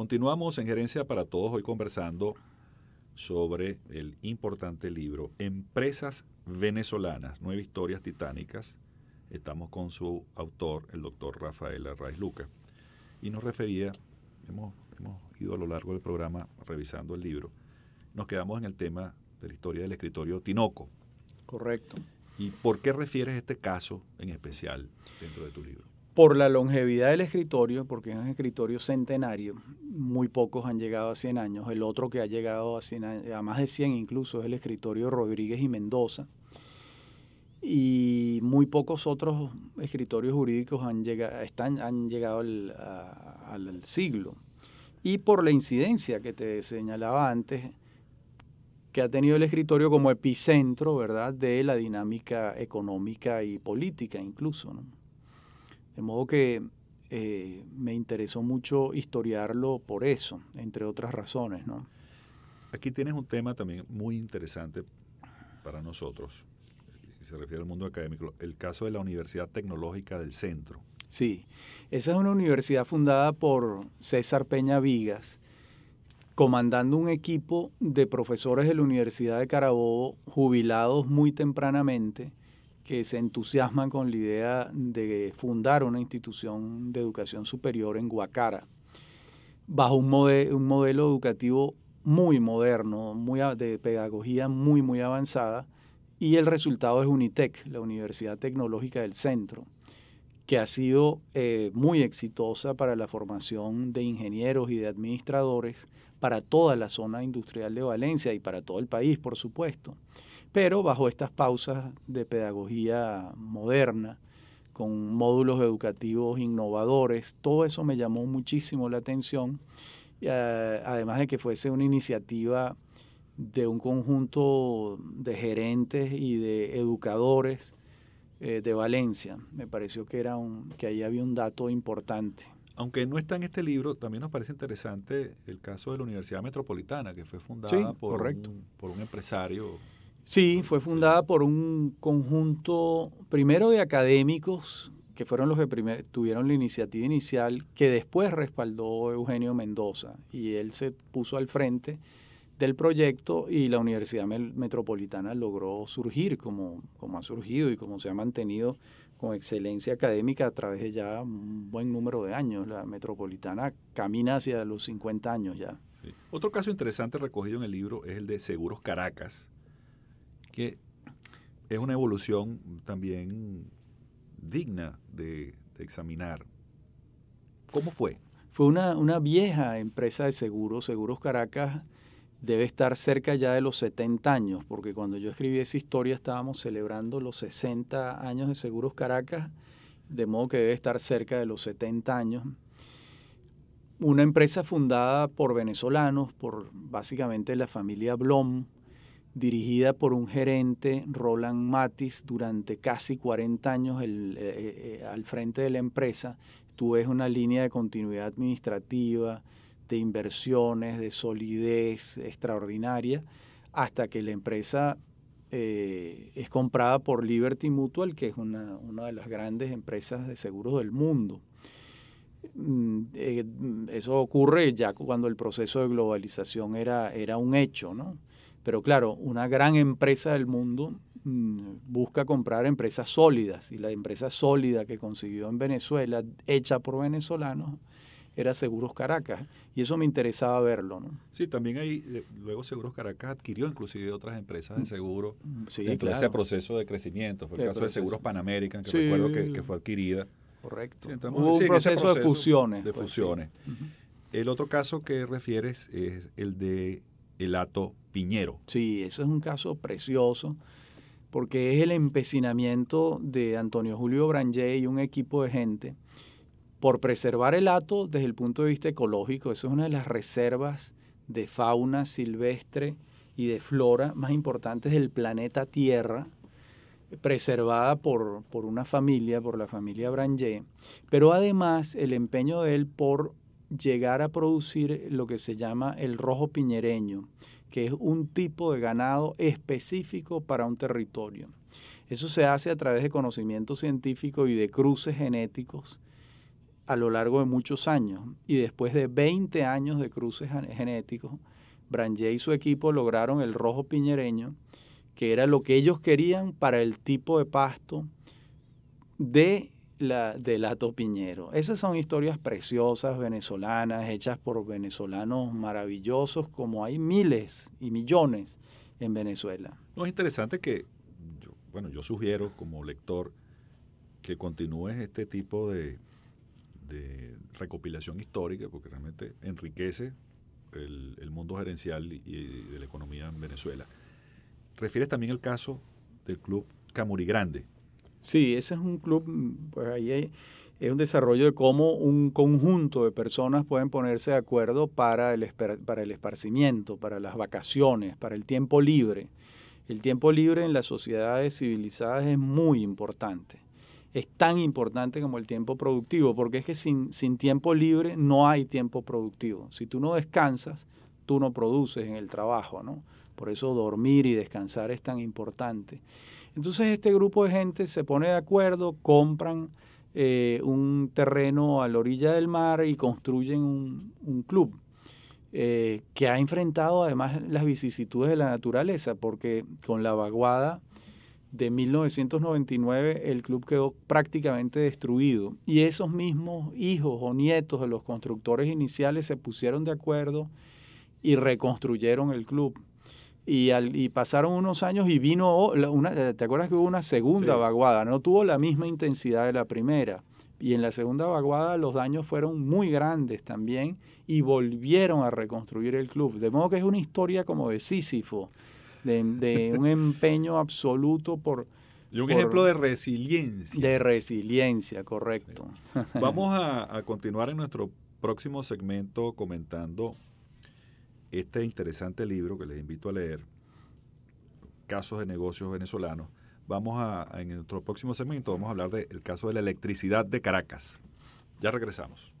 Continuamos en Gerencia para Todos hoy conversando sobre el importante libro Empresas Venezolanas, nueve historias titánicas. Estamos con su autor, el doctor Rafael Arraiz Lucas. Y nos refería, hemos, hemos ido a lo largo del programa revisando el libro, nos quedamos en el tema de la historia del escritorio Tinoco. Correcto. ¿Y por qué refieres este caso en especial dentro de tu libro? por la longevidad del escritorio, porque es un escritorio centenario, muy pocos han llegado a 100 años. El otro que ha llegado a, a más de 100 incluso es el escritorio Rodríguez y Mendoza. Y muy pocos otros escritorios jurídicos han llegado, están, han llegado al, al siglo. Y por la incidencia que te señalaba antes, que ha tenido el escritorio como epicentro, ¿verdad?, de la dinámica económica y política incluso, ¿no? De modo que eh, me interesó mucho historiarlo por eso, entre otras razones. Aquí tienes un tema también muy interesante para nosotros, y se refiere al mundo académico, el caso de la Universidad Tecnológica del Centro. Sí, esa es una universidad fundada por César Peña Vigas, comandando un equipo de profesores de la Universidad de Carabobo, jubilados muy tempranamente, que se entusiasman con la idea de fundar una institución de educación superior en Guacara, bajo un, modelo educativo muy moderno, muy de pedagogía muy, muy avanzada, y el resultado es UNITEC, la Universidad Tecnológica del Centro, que ha sido eh, muy exitosa para la formación de ingenieros y de administradores para toda la zona industrial de Valencia y para todo el país, por supuesto pero bajo estas pausas de pedagogía moderna, con módulos educativos innovadores, todo eso me llamó muchísimo la atención, eh, además de que fuese una iniciativa de un conjunto de gerentes y de educadores eh, de Valencia. Me pareció que, era un, que ahí había un dato importante. Aunque no está en este libro, también nos parece interesante el caso de la Universidad Metropolitana, que fue fundada por, un, por un empresario Sí, fue fundada por un conjunto primero de académicos que fueron los que tuvieron la iniciativa inicial, que después respaldó Eugenio Mendoza y él se puso al frente del proyecto y la Universidad Metropolitana logró surgir como, como ha surgido y como se ha mantenido con excelencia académica a través de ya un buen número de años. La Metropolitana camina hacia los 50 años ya. Otro caso interesante recogido en el libro es el de Seguros Caracas, que es una evolución también digna de, examinar. ¿Cómo fue? Fue una, una, vieja empresa de seguros, Seguros Caracas, debe estar cerca ya de los 70 años, porque cuando yo escribí esa historia estábamos celebrando los 60 años de Seguros Caracas, de modo que debe estar cerca de los 70 años. Una empresa fundada por venezolanos, por básicamente la familia Blom, dirigida por un gerente, Roland Matis, durante casi 40 años eh, eh, al frente de la empresa. Tú una línea de continuidad administrativa, de inversiones, de solidez extraordinaria, hasta que la empresa eh, es comprada por Liberty Mutual, que es una, de las grandes empresas de seguros del mundo. Mm, eso ocurre ya cuando el proceso de globalización era, era un hecho, ¿no? Pero claro, una gran empresa del mundo mm, busca comprar empresas sólidas y la empresa sólida que consiguió en Venezuela, hecha por venezolanos, era Seguros Caracas y eso me interesaba verlo. ¿no? Sí, también ahí eh, luego Seguros Caracas adquirió inclusive otras empresas de mm, seguro mm, sí, dentro proceso de crecimiento. Fue el, caso de Seguros Panamerican, que recuerdo que, fue adquirida. Correcto. Hubo un proceso, de fusiones. De pues, fusiones. El otro caso que refieres es el de el hato Piñero. Sí, eso es un caso precioso porque es el empecinamiento de Antonio Julio Brangé y un equipo de gente por preservar el hato desde el punto de vista ecológico. Eso es una de las reservas de fauna silvestre y de flora más importantes del planeta Tierra, preservada por, por una familia, por la familia Brangé, pero además el empeño de él por llegar a producir lo que se llama el rojo piñereño, que es un tipo de ganado específico para un territorio. Eso se hace a través de conocimiento científico y de cruces genéticos a lo largo de muchos años. Y después de 20 años de cruces genéticos, Branger y su equipo lograron el rojo piñereño, que era lo que ellos querían para el tipo de pasto de la de Lato Piñero. Esas son historias preciosas venezolanas, hechas por venezolanos maravillosos, como hay miles y millones en Venezuela. No, es interesante que, bueno, yo sugiero como lector que continúes este tipo de, recopilación histórica, porque realmente enriquece el, mundo gerencial y, de la economía en Venezuela. Refieres también el caso del Club Camurigrande. Grande, Sí, ese es un club, mm, pues ahí es un desarrollo de cómo un conjunto de personas pueden ponerse de acuerdo para el, para el esparcimiento, para las vacaciones, para el tiempo libre. El tiempo libre en las sociedades civilizadas es muy importante. Es tan importante como el tiempo productivo, porque es que sin, sin tiempo libre no hay tiempo productivo. Si tú no descansas, tú no produces en el trabajo, ¿no? Por eso dormir y descansar es tan importante. Entonces este grupo de gente se pone de acuerdo, compran eh, un terreno a la orilla del mar y construyen un, club eh, que ha enfrentado además las vicisitudes de la naturaleza, porque con la vaguada de 1999 el club quedó prácticamente destruido y esos mismos hijos o nietos de los constructores iniciales se pusieron de acuerdo y reconstruyeron el club y, y, pasaron unos años y vino, una, eh, ¿te acuerdas que hubo una segunda vaguada? No tuvo la misma intensidad de la primera. Y en la segunda vaguada los daños fueron muy grandes también y volvieron a reconstruir el club. De modo que es una historia como de Sísifo, de, de un empeño absoluto por... Y un ejemplo de resiliencia. De resiliencia, correcto. Vamos a, a continuar en nuestro próximo segmento comentando este interesante libro que les invito a leer, Casos de Negocios Venezolanos, vamos a, en nuestro próximo segmento, vamos a hablar del caso de la electricidad de Caracas. Ya regresamos.